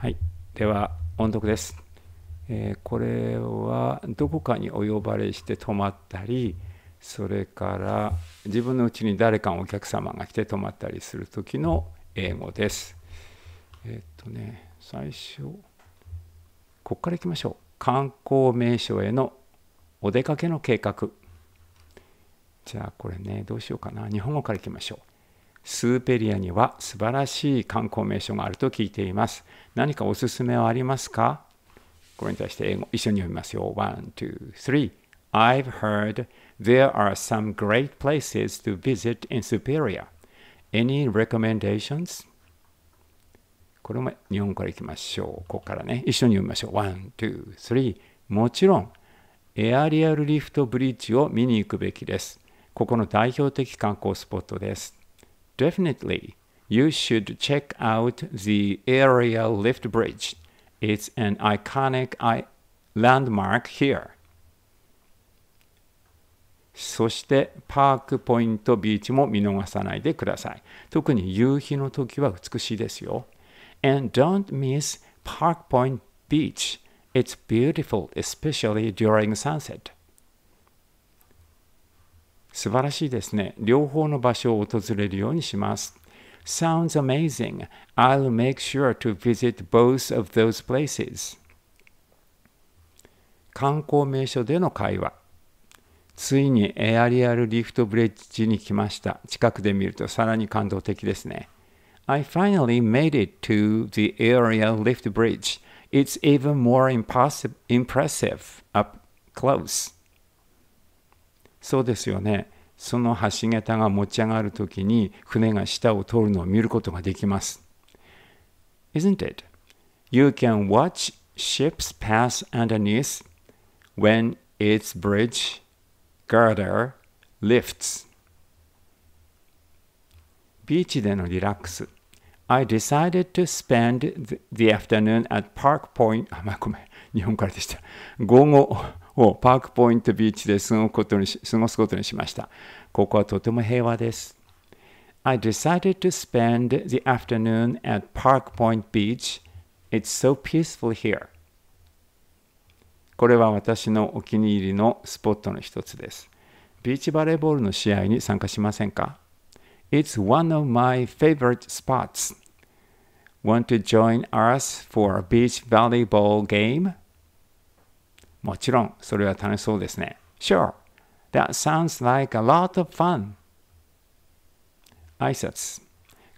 はい、では音読です、えー、これはどこかにお呼ばれして泊まったりそれから自分のうちに誰かお客様が来て泊まったりする時の英語です。えっとね最初ここからいきましょう観光名所へのお出かけの計画じゃあこれねどうしようかな日本語からいきましょうスーペリアには素晴らしい観光名所があると聞いています。何かおすすめはありますかこれに対して英語一緒に読みますよ。1 2 3 I've heard there are some great places to visit in Superior. Any recommendations? これも日本からいきましょう。ここからね、一緒に読みましょう。1,2,3. もちろん、エアリアルリフトブリッジを見に行くべきです。ここの代表的観光スポットです。Definitely, you should check out the area lift bridge. It's an iconic landmark here. そしてパークポイントビーチも見逃さないでください。特に夕日の時は美しいですよ。And don't miss Park Point Beach. It's beautiful, especially during sunset. 素晴らしいですね。両方の場所を訪れるようにします。Sounds amazing. I'll make sure to visit both of those places. 観光名所での会話。ついにエアリアルリフトブレッジに来ました。近くで見るとさらに感動的ですね。I finally made it to the area lift bridge. It's even more impressive up close. そうですよねその橋桁が持ち上がるときに船が下を通るのを見ることができます。Isn't it? You can watch ships pass underneath when its bridge girder lifts. ビーチでのリラックス I decided to spend the afternoon at Park Point あ、まあ、ごめん日本からでした午後をパークポイントビーチで過ごすことに過ごすことにしましたここはとても平和です I decided to spend the afternoon at Park Point Beach It's so peaceful here これは私のお気に入りのスポットの一つですビーチバレーボールの試合に参加しませんか It's one of my favorite spots. Want to join us for a beach volleyball game? もちろん、それは楽しそうですね。Sure, that sounds like a lot of fun. 挨拶。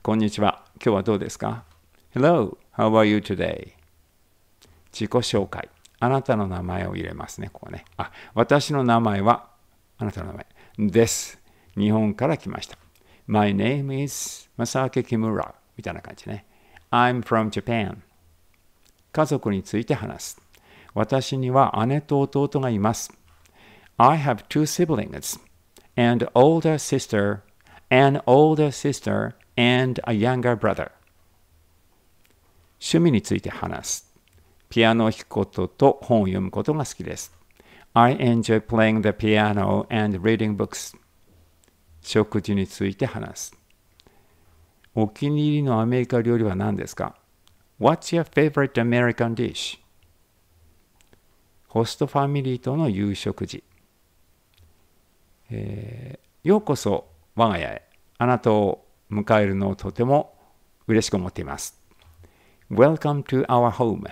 こんにちは。今日はどうですか ?Hello, how are you today? 自己紹介。あなたの名前を入れますね、ここね。あ、私の名前は、あなたの名前です。日本から来ました。My name is m a s a k i Kimura みたいな感じね。I'm from Japan 家族について話す私には姉と弟がいます I have two siblings and older sister an older sister and a younger brother 趣味について話すピアノを弾くことと本を読むことが好きです I enjoy playing the piano and reading books 食事について話すお気に入りのアメリカ料理は何ですか ?What's your favorite American dish? ホストファミリーとの夕食時。えー、ようこそ我が家へ。あなたを迎えるのをとても嬉しく思っています。Welcome to our home.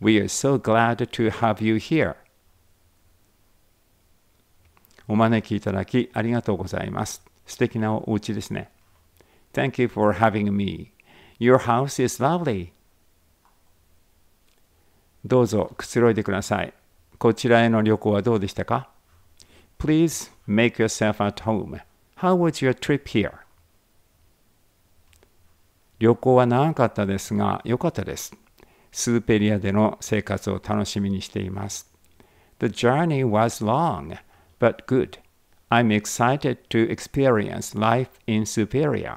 We are so glad to have you here. お招きいただきありがとうございます。素敵なお家ですね。Thank you for having me. Your house is lovely. どうぞくつろいでください。こちらへの旅行はどうでしたか ?Please make yourself at home. How was your trip here? 旅行は長かったですが、良かったです。スーペリアでの生活を楽しみにしています。The journey was long, but good. I'm excited to experience life in Superior.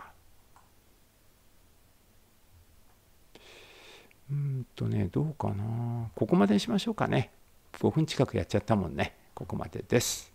とね、どうかな。ここまでにしましょうかね。5分近くやっちゃったもんね。ここまでです。